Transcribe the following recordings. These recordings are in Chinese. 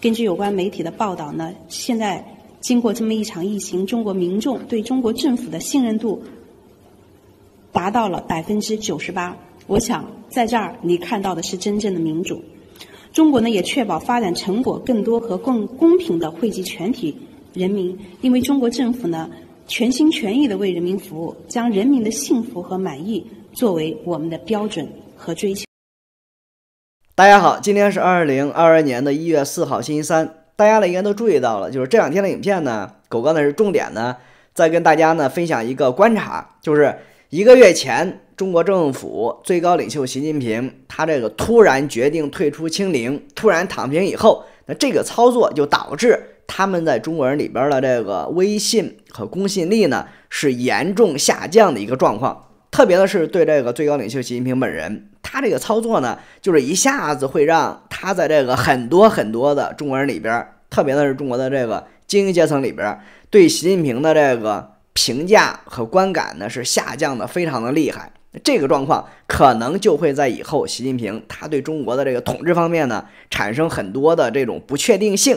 根据有关媒体的报道呢，现在经过这么一场疫情，中国民众对中国政府的信任度达到了百分之九十八。我想，在这儿你看到的是真正的民主。中国呢也确保发展成果更多和更公平的惠及全体人民，因为中国政府呢全心全意的为人民服务，将人民的幸福和满意作为我们的标准和追求。大家好，今天是二零二二年的一月四号，星期三。大家呢应该都注意到了，就是这两天的影片呢，狗哥呢是重点呢，在跟大家呢分享一个观察，就是一个月前，中国政府最高领袖习近平，他这个突然决定退出清零，突然躺平以后，那这个操作就导致他们在中国人里边的这个威信和公信力呢是严重下降的一个状况。特别的是对这个最高领袖习近平本人，他这个操作呢，就是一下子会让他在这个很多很多的中国人里边，特别的是中国的这个精英阶层里边，对习近平的这个评价和观感呢是下降的非常的厉害。这个状况可能就会在以后，习近平他对中国的这个统治方面呢，产生很多的这种不确定性。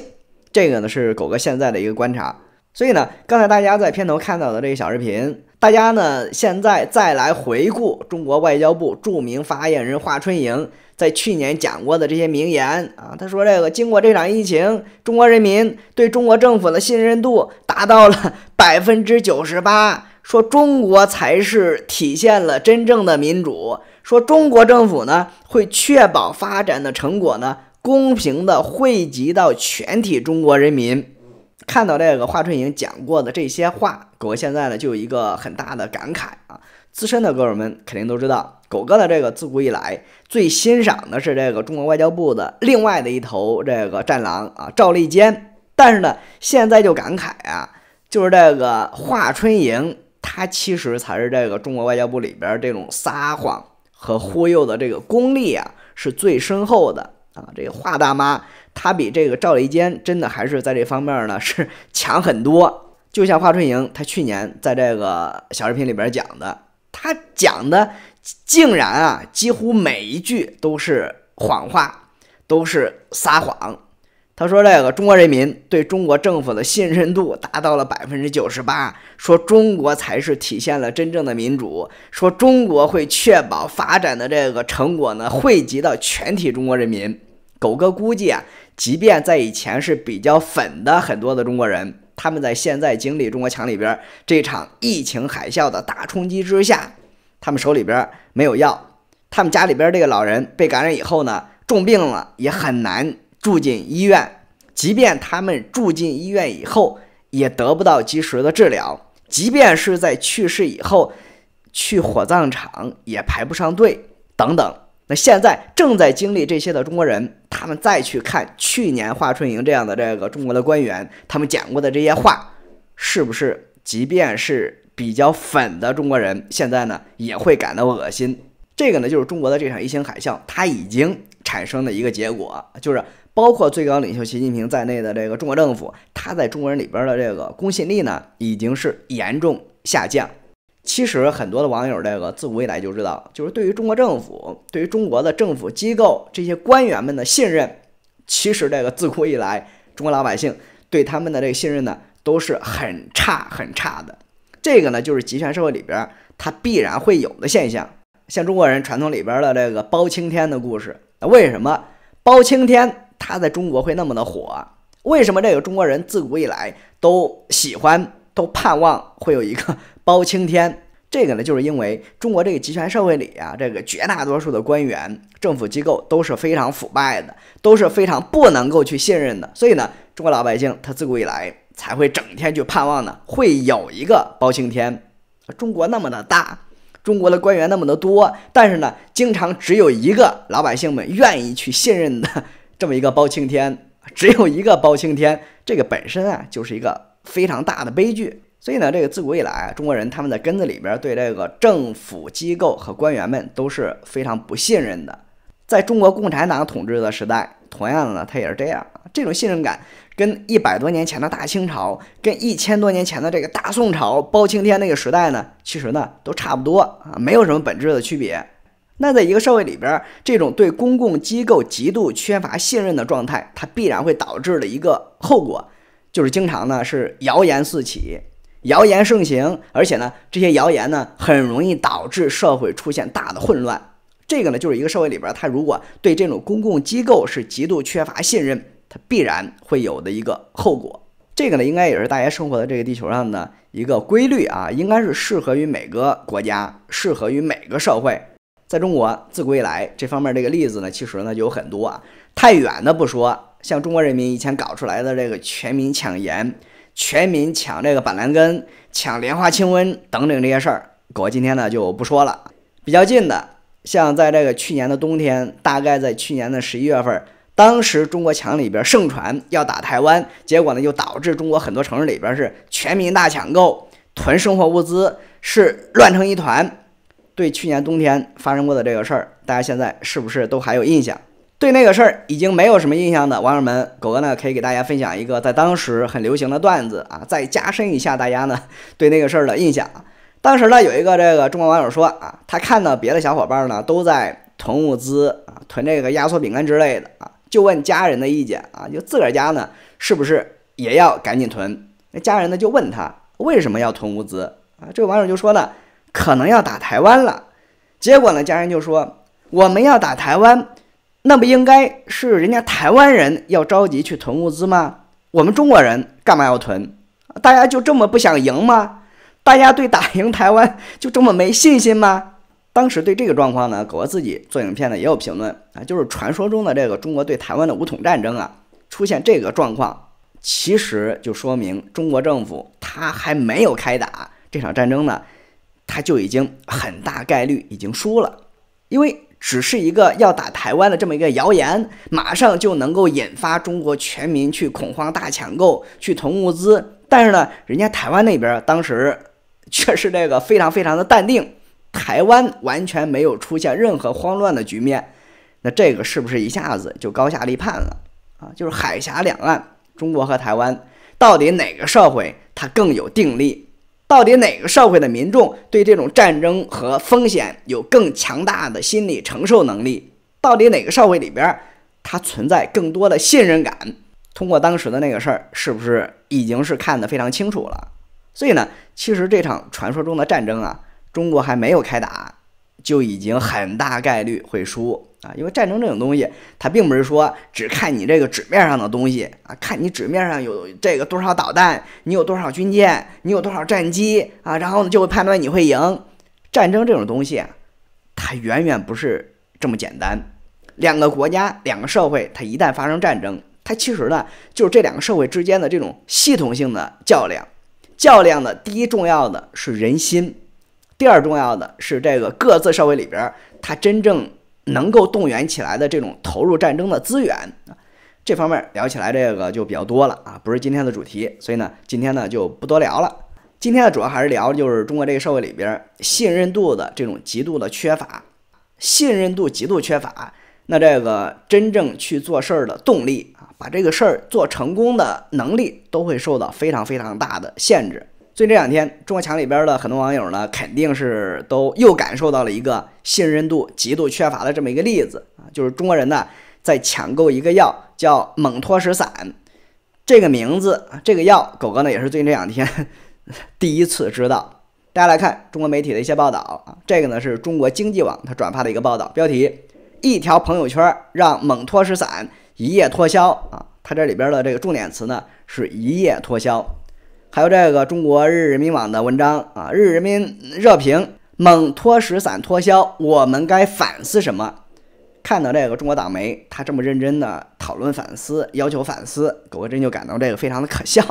这个呢是狗哥现在的一个观察。所以呢，刚才大家在片头看到的这个小视频。大家呢，现在再来回顾中国外交部著名发言人华春莹在去年讲过的这些名言啊。他说：“这个经过这场疫情，中国人民对中国政府的信任度达到了 百分之九十八。说中国才是体现了真正的民主。说中国政府呢，会确保发展的成果呢，公平的惠及到全体中国人民。”看到这个华春莹讲过的这些话，狗哥现在呢就有一个很大的感慨啊！资深的哥们们肯定都知道，狗哥的这个自古以来最欣赏的是这个中国外交部的另外的一头这个战狼啊，赵立坚。但是呢，现在就感慨啊，就是这个华春莹，她其实才是这个中国外交部里边这种撒谎和忽悠的这个功力啊，是最深厚的。啊，这个华大妈，她比这个赵雷坚真的还是在这方面呢是 强很多。就像华春莹，她去年在这个小视频里边讲的，她讲的竟然啊，几乎每一句都是谎话，都是撒谎。他说：“这个中国人民对中国政府的信任度达到了百分之九十八。说中国才是体现了真正的民主。说中国会确保发展的这个成果呢，惠及到全体中国人民。”狗哥估计啊，即便在以前是比较粉的很多的中国人，他们在现在经历中国强里边这场疫情海啸的大冲击之下，他们手里边没有药，他们家里边这个老人被感染以后呢，重病了也很难。住进医院，即便他们住进医院以后也得不到及时的治疗，即便是在去世以后去火葬场也排不上队等等。那现在正在经历这些的中国人，他们再去看去年华春莹这样的这个中国的官员他们讲过的这些话，是不是即便是比较粉的中国人，现在呢也会感到恶心？这个呢就是中国的这场疫情海啸，它已经产生的一个结果就是。包括最高领袖习近平在内的这个中国政府，他在中国人里边的这个公信力呢，已经是严重下降。其实很多的网友这个自古以来就知道，就是对于中国政府、对于中国的政府机构这些官员们的信任，其实这个自古以来中国老百姓对他们的这个信任呢，都是很差很差的。这个呢，就是集权社会里边它必然会有的现象。像中国人传统里边的这个包青天的故事，那为什么包青天？他在中国会那么的火？为什么这个中国人自古以来都喜欢、都盼望会有一个包青天？这个呢，就是因为中国这个集权社会里啊，这个绝大多数的官员、政府机构都是非常腐败的，都是非常不能够去信任的。所以呢，中国老百姓他自古以来才会整天去盼望呢，会有一个包青天。中国那么的大，中国的官员那么的多，但是呢，经常只有一个老百姓们愿意去信任的。这么一个包青天，只有一个包青天，这个本身啊就是一个非常大的悲剧。所以呢，这个自古以来中国人他们在根子里边对这个政府机构和官员们都是非常不信任的。在中国共产党统治的时代，同样的呢，他也是这样。这种信任感跟一百多年前的大清朝，跟一千多年前的这个大宋朝包青天那个时代呢，其实呢都差不多啊，没有什么本质的区别。那在一个社会里边，这种对公共机构极度缺乏信任的状态，它必然会导致的一个后果，就是经常呢是谣言四起，谣言盛行，而且呢这些谣言呢很容易导致社会出现大的混乱。这个呢就是一个社会里边，它如果对这种公共机构是极度缺乏信任，它必然会有的一个后果。这个呢应该也是大家生活在这个地球上的一个规律啊，应该是适合于每个国家，适合于每个社会。在中国自古以来这方面这个例子呢，其实呢就有很多啊。太远的不说，像中国人民以前搞出来的这个全民抢盐、全民抢这个板蓝根、抢莲花清瘟等等这些事儿，我今天呢就不说了。比较近的，像在这个去年的冬天，大概在去年的十一月份，当时中国墙里边盛传要打台湾，结果呢就导致中国很多城市里边是全民大抢购、囤生活物资，是乱成一团。对去年冬天发生过的这个事儿，大家现在是不是都还有印象？对那个事儿已经没有什么印象的网友们，狗哥呢可以给大家分享一个在当时很流行的段子啊，再加深一下大家呢 对那个事儿的印象。当时呢有一个这个中国网友说啊，他看到别的小伙伴呢都在囤物资啊，囤这个压缩饼干之类的啊，就问家人的意见啊，就自个儿家呢是不是也要赶紧囤？那家人呢就问他为什么要囤物资啊？这个网友就说呢。可能要打台湾了，结果呢？家人就说：“我们要打台湾，那不应该是人家台湾人要着急去囤物资吗？我们中国人干嘛要囤？大家就这么不想赢吗？大家对打赢台湾 就这么没信心吗？”当时对这个状况呢，狗哥自己做影片呢也有评论啊，就是传说中的这个中国对台湾的武统战争啊，出现这个状况，其实就说明中国政府他还没有开打这场战争呢。他就已经很大概率已经输了，因为只是一个要打台湾的这么一个谣言，马上就能够引发中国全民去恐慌、大抢购、去囤物资。但是呢，人家台湾那边当时却是这个非常非常的淡定，台湾完全没有出现任何慌乱的局面。那这个是不是一下子就高下立判了啊？就是海峡两岸，中国和台湾到底哪个社会它更有定力？到底哪个社会的民众对这种战争和风险有更强大的心理承受能力？到底哪个社会里边儿它存在更多的信任感？通过当时的那个事儿，是不是已经是看得非常清楚了？所以呢，其实这场传说中的战争啊，中国还没有开打，就已经很大概率会输。啊，因为战争这种东西，它并不是说只看你这个纸面上的东西啊，看你纸面上有这个多少导弹，你有多少军舰，你有多少战机啊，然后呢就会判断你会赢。战争这种东西，它远远不是这么简单。两个国家、两个社会，它一旦发生战争，它其实呢就是这两个社会之间的这种系统性的较量。较量的第一重要的是人心，第二重要的是这个各自社会里边它真正。能够动员起来的这种投入战争的资源啊，这方面聊起来这个就比较多了啊，不是今天的主题，所以呢，今天呢就不多聊了。今天呢主要还是聊就是中国这个社会里边信任度的这种极度的缺乏，信任度极度缺乏，那这个真正去做事儿的动力啊，把这个事儿做成功的能力都会受到非常非常大的限制。最近这两天，中国墙里边的很多网友呢，肯定是都又感受到了一个信任度极度缺乏的这么一个例子啊，就是中国人呢在抢购一个药叫蒙脱石散，这个名字，这个药狗哥呢也是最近这两天第一次知道。大家来看中国媒体的一些报道啊，这个呢是中国经济网它转发的一个报道，标题：一条朋友圈让蒙脱石散一夜脱销啊，它这里边的这个重点词呢是一夜脱销。还有这个中国日人民网的文章啊，日人民热评：猛拖使散脱销，我们该反思什么？看到这个中国党媒，他这么认真的讨论反思，要求反思，狗哥真就感到这个非常的可笑。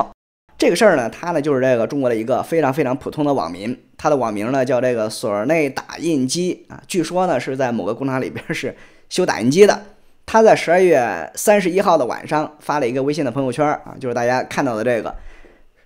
这个事儿呢，他呢就是这个中国的一个非常非常普通的网民，他的网名呢叫这个所内打印机啊，据说呢是在某个工厂里边是修打印机的。他在十二月三十一号的晚上发了一个微信的朋友圈啊，就是大家看到的这个。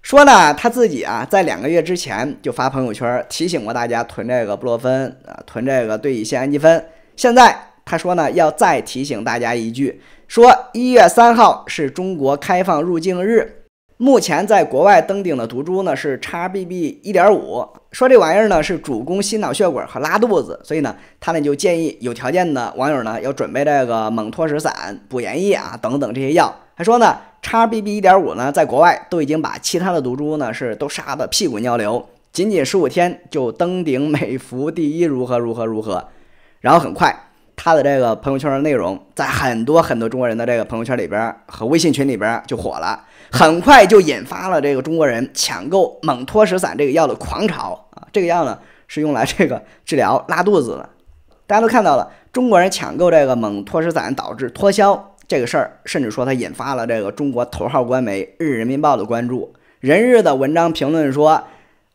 说呢，他自己啊，在两个月之前就发朋友圈提醒过大家囤这个布洛芬啊，囤这个对乙酰氨基酚。现在他说呢，要再提醒大家一句，说一月三号是中国开放入境日。目前在国外登顶的毒株呢是 XBB.1.5，说这玩意儿呢是主攻心脑血管和拉肚子，所以呢，他呢就建议有条件的网友呢要准备这个蒙脱石散、补盐液啊等等这些药。还说呢。叉 bb 一点五呢，在国外都已经把其他的毒株呢是都杀得屁滚尿流，仅仅十五天就登顶美服第一，如何如何如何？然后很快，他的这个朋友圈的内容在很多很多中国人的这个朋友圈里边和微信群里边就火了，很快就引发了这个中国人抢购蒙脱石散这个药的狂潮啊！这个药呢是用来这个治疗拉肚子的，大家都看到了，中国人抢购这个蒙脱石散导致脱销。这个事儿，甚至说它引发了这个中国头号官媒《日人民报》的关注。人日的文章评论说，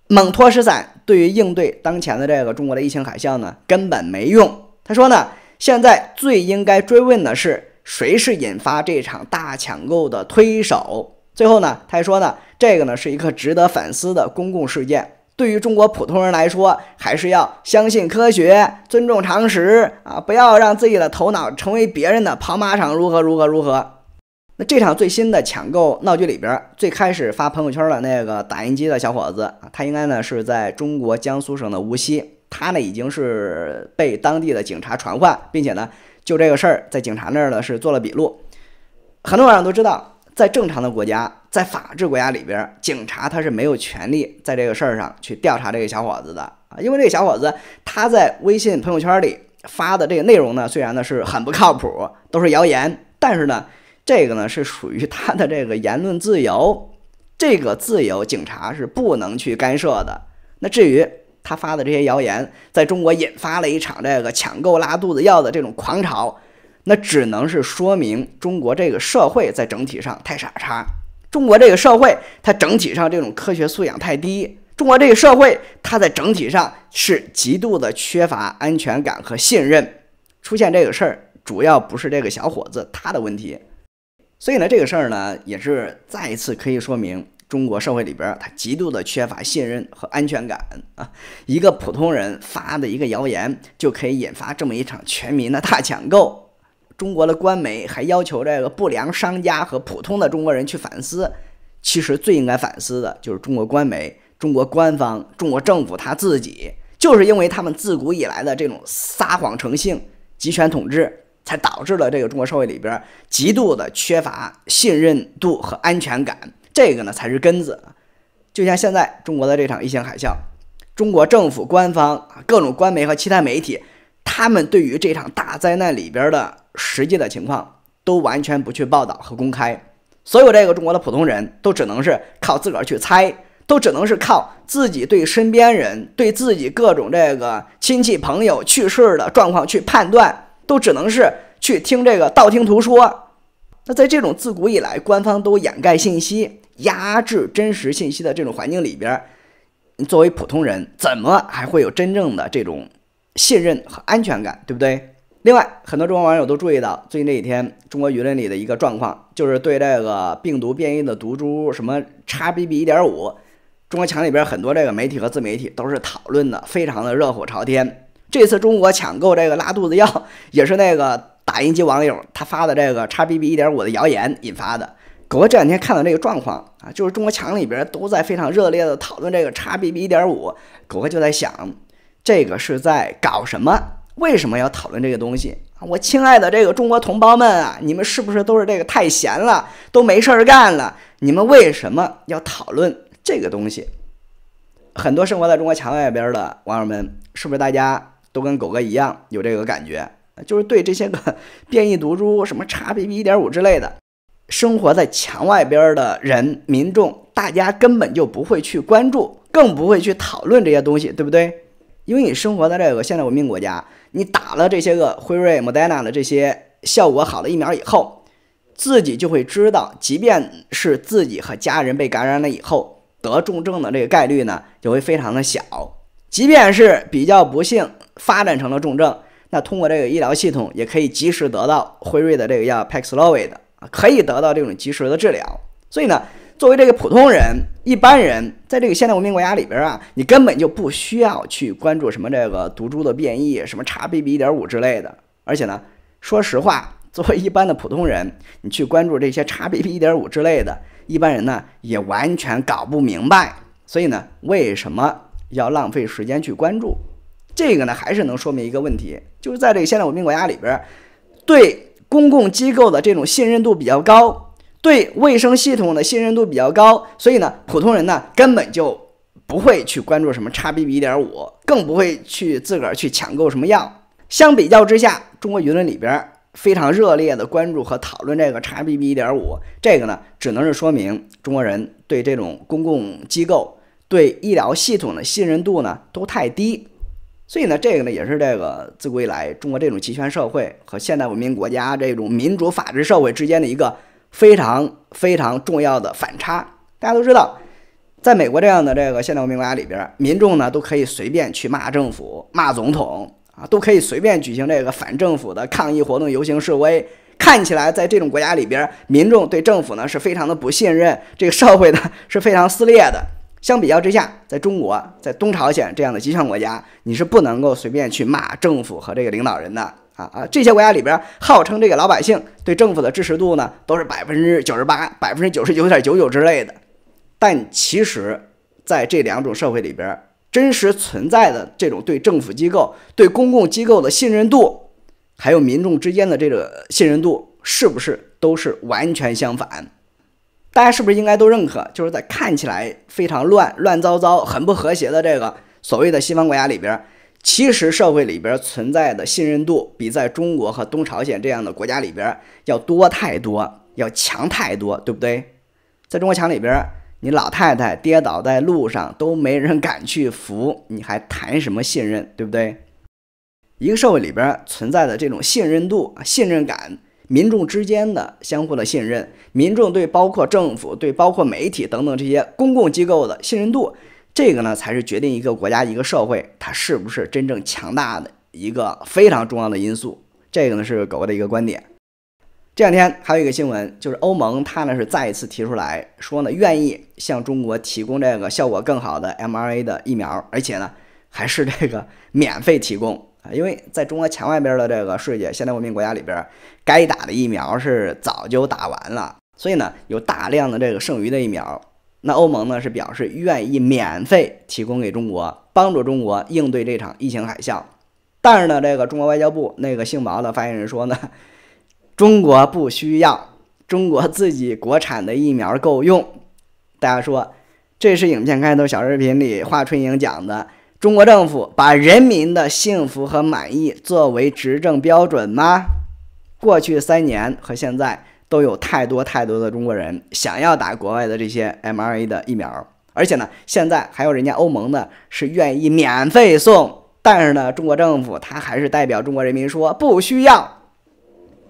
蒙脱石散对于应对当前的这个中国的疫情海啸呢，根本没用。他说呢，现在最应该追问的是谁是引发这场大抢购的推手。最后呢，他还说呢，这个呢是一个值得反思的公共事件。对于中国普通人来说，还是要相信科学，尊重常识啊！不要让自己的头脑成为别人的跑马场，如何如何如何？那这场最新的抢购闹剧里边，最开始发朋友圈的那个打印机的小伙子啊，他应该呢是在中国江苏省的无锡，他呢已经是被当地的警察传唤，并且呢就这个事儿在警察那儿呢是做了笔录。很多网友都知道。在正常的国家，在法治国家里边，警察他是没有权利在这个事儿上去调查这个小伙子的啊，因为这个小伙子他在微信朋友圈里发的这个内容呢，虽然呢是很不靠谱，都是谣言，但是呢，这个呢是属于他的这个言论自由，这个自由警察是不能去干涉的。那至于他发的这些谣言，在中国引发了一场这个抢购拉肚子药的这种狂潮。那只能是说明中国这个社会在整体上太傻叉。中国这个社会，它整体上这种科学素养太低。中国这个社会，它在整体上是极度的缺乏安全感和信任。出现这个事儿，主要不是这个小伙子他的问题。所以呢，这个事儿呢，也是再一次可以说明中国社会里边它极度的缺乏信任和安全感啊。一个普通人发的一个谣言，就可以引发这么一场全民的大抢购。中国的官媒还要求这个不良商家和普通的中国人去反思，其实最应该反思的就是中国官媒、中国官方、中国政府他自己，就是因为他们自古以来的这种撒谎成性、集权统治，才导致了这个中国社会里边极度的缺乏信任度和安全感。这个呢才是根子。就像现在中国的这场疫情海啸，中国政府、官方各种官媒和其他媒体。他们对于这场大灾难里边的实际的情况，都完全不去报道和公开，所有这个中国的普通人都只能是靠自个儿去猜，都只能是靠自己对身边人、对自己各种这个亲戚朋友去世的状况去判断，都只能是去听这个道听途说。那在这种自古以来官方都掩盖信息、压制真实信息的这种环境里边，作为普通人，怎么还会有真正的这种？信任和安全感，对不对？另外，很多中国网友都注意到最近这几天中国舆论里的一个状况，就是对这个病毒变异的毒株什么 XBB.1.5，中国墙里边很多这个媒体和自媒体都是讨论的非常的热火朝天。这次中国抢购这个拉肚子药，也是那个打印机网友他发的这个 XBB.1.5 的谣言引发的。狗哥这两天看到这个状况啊，就是中国墙里边都在非常热烈的讨论这个 XBB.1.5，狗哥就在想。这个是在搞什么？为什么要讨论这个东西我亲爱的这个中国同胞们啊，你们是不是都是这个太闲了，都没事儿干了？你们为什么要讨论这个东西？很多生活在中国墙外边的网友们，是不是大家都跟狗哥一样有这个感觉？就是对这些个变异毒株什么 XBB.1.5 之类的，生活在墙外边的人民众，大家根本就不会去关注，更不会去讨论这些东西，对不对？因为你生活在这个现代文明国家，你打了这些个辉瑞、莫德纳的这些效果好的疫苗以后，自己就会知道，即便是自己和家人被感染了以后，得重症的这个概率呢，就会非常的小。即便是比较不幸发展成了重症，那通过这个医疗系统也可以及时得到辉瑞的这个叫 Paxlovid，可以得到这种及时的治疗。所以呢。作为这个普通人，一般人在这个现代文明国家里边啊，你根本就不需要去关注什么这个毒株的变异，什么 XBB.1.5 之类的。而且呢，说实话，作为一般的普通人，你去关注这些 XBB.1.5 之类的，一般人呢也完全搞不明白。所以呢，为什么要浪费时间去关注这个呢？还是能说明一个问题，就是在这个现代文明国家里边，对公共机构的这种信任度比较高。对卫生系统的信任度比较高，所以呢，普通人呢根本就不会去关注什么叉 B B 一点五，更不会去自个儿去抢购什么药。相比较之下，中国舆论里边非常热烈的关注和讨论这个叉 B B 一点五，这个呢，只能是说明中国人对这种公共机构、对医疗系统的信任度呢都太低。所以呢，这个呢也是这个自古以来中国这种集权社会和现代文明国家这种民主法治社会之间的一个。非常非常重要的反差，大家都知道，在美国这样的这个现代文明国家里边，民众呢都可以随便去骂政府、骂总统啊，都可以随便举行这个反政府的抗议活动、游行示威。看起来，在这种国家里边，民众对政府呢是非常的不信任，这个社会呢是非常撕裂的。相比较之下，在中国、在东朝鲜这样的极权国家，你是不能够随便去骂政府和这个领导人的。啊啊！这些国家里边，号称这个老百姓对政府的支持度呢，都是百分之九十八、百分之九十九点九九之类的。但其实，在这两种社会里边，真实存在的这种对政府机构、对公共机构的信任度，还有民众之间的这个信任度，是不是都是完全相反？大家是不是应该都认可？就是在看起来非常乱、乱糟糟、很不和谐的这个所谓的西方国家里边。其实社会里边存在的信任度，比在中国和东朝鲜这样的国家里边要多太多，要强太多，对不对？在中国强里边，你老太太跌倒在路上都没人敢去扶，你还谈什么信任，对不对？一个社会里边存在的这种信任度、信任感，民众之间的相互的信任，民众对包括政府、对包括媒体等等这些公共机构的信任度。这个呢，才是决定一个国家、一个社会它是不是真正强大的一个非常重要的因素。这个呢，是狗狗的一个观点。这两天还有一个新闻，就是欧盟它呢是再一次提出来，说呢愿意向中国提供这个效果更好的 mRNA 的疫苗，而且呢还是这个免费提供。啊。因为在中国墙外边的这个世界现代文明国家里边，该打的疫苗是早就打完了，所以呢有大量的这个剩余的疫苗。那欧盟呢是表示愿意免费提供给中国，帮助中国应对这场疫情海啸。但是呢，这个中国外交部那个姓毛的发言人说呢，中国不需要，中国自己国产的疫苗够用。大家说，这是影片开头小视频里华春莹讲的：中国政府把人民的幸福和满意作为执政标准吗？过去三年和现在。都有太多太多的中国人想要打国外的这些 mRNA 的疫苗，而且呢，现在还有人家欧盟呢是愿意免费送，但是呢，中国政府他还是代表中国人民说不需要。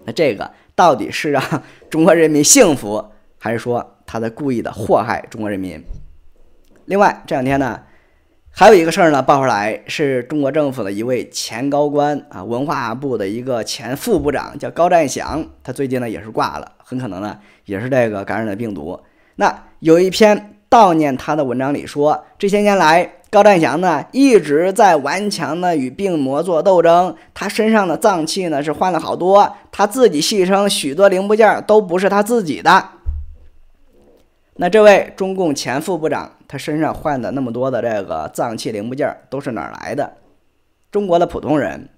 那这个到底是让中国人民幸福，还是说他在故意的祸害中国人民？另外这两天呢？还有一个事儿呢，报出来是中国政府的一位前高官啊，文化部的一个前副部长，叫高占祥。他最近呢也是挂了，很可能呢也是这个感染了病毒。那有一篇悼念他的文章里说，这些年来高占祥呢一直在顽强的与病魔做斗争，他身上的脏器呢是换了好多，他自己戏称许多零部件都不是他自己的。那这位中共前副部长，他身上换的那么多的这个脏器零部件都是哪儿来的？中国的普通人，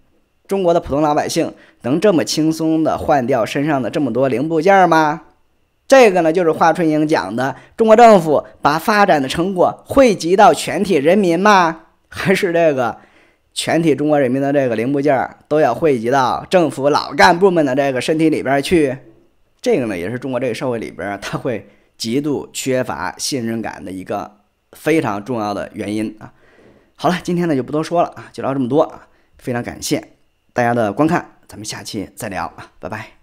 中国的普通老百姓能这么轻松的换掉身上的这么多零部件吗？这个呢，就是华春莹讲的：中国政府把发展的成果惠及到全体人民吗？还是这个全体中国人民的这个零部件都要惠及到政府老干部们的这个身体里边去？这个呢，也是中国这个社会里边他会。极度缺乏信任感的一个非常重要的原因啊。好了，今天呢就不多说了啊，就聊这么多啊。非常感谢大家的观看，咱们下期再聊啊，拜拜。